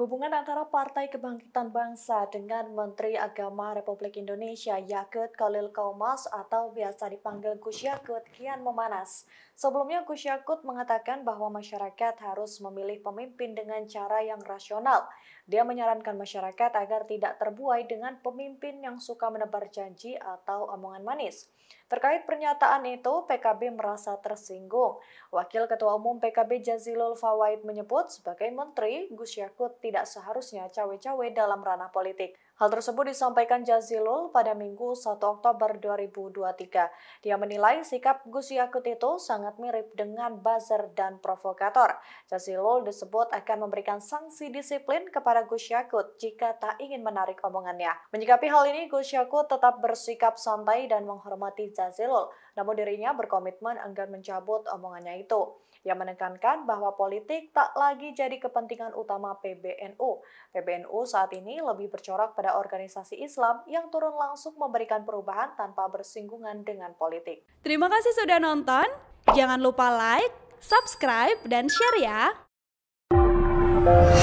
Hubungan antara Partai Kebangkitan Bangsa dengan Menteri Agama Republik Indonesia Yakut Khalil Kaumas atau biasa dipanggil Gus Yakut kian memanas. Sebelumnya Gus Yakut mengatakan bahwa masyarakat harus memilih pemimpin dengan cara yang rasional. Dia menyarankan masyarakat agar tidak terbuai dengan pemimpin yang suka menebar janji atau omongan manis. Terkait pernyataan itu, PKB merasa tersinggung. Wakil Ketua Umum PKB Jazilul Fawait menyebut sebagai menteri, Gus Yakut tidak seharusnya cawe-cawe dalam ranah politik. Hal tersebut disampaikan Jazilul pada Minggu 1 Oktober 2023. Dia menilai sikap Gus Yakut itu sangat mirip dengan buzzer dan provokator. Jazilul disebut akan memberikan sanksi disiplin kepada Gus Yakut jika tak ingin menarik omongannya. Menyikapi hal ini, Gus Yakut tetap bersikap santai dan menghormati Jazilul, namun dirinya berkomitmen enggan mencabut omongannya itu. Ia menekankan bahwa politik tak lagi jadi kepentingan utama PBNU. PBNU saat ini lebih bercorak pada kepada organisasi Islam yang turun langsung memberikan perubahan tanpa bersinggungan dengan politik. Terima kasih sudah nonton. Jangan lupa like, subscribe, dan share ya.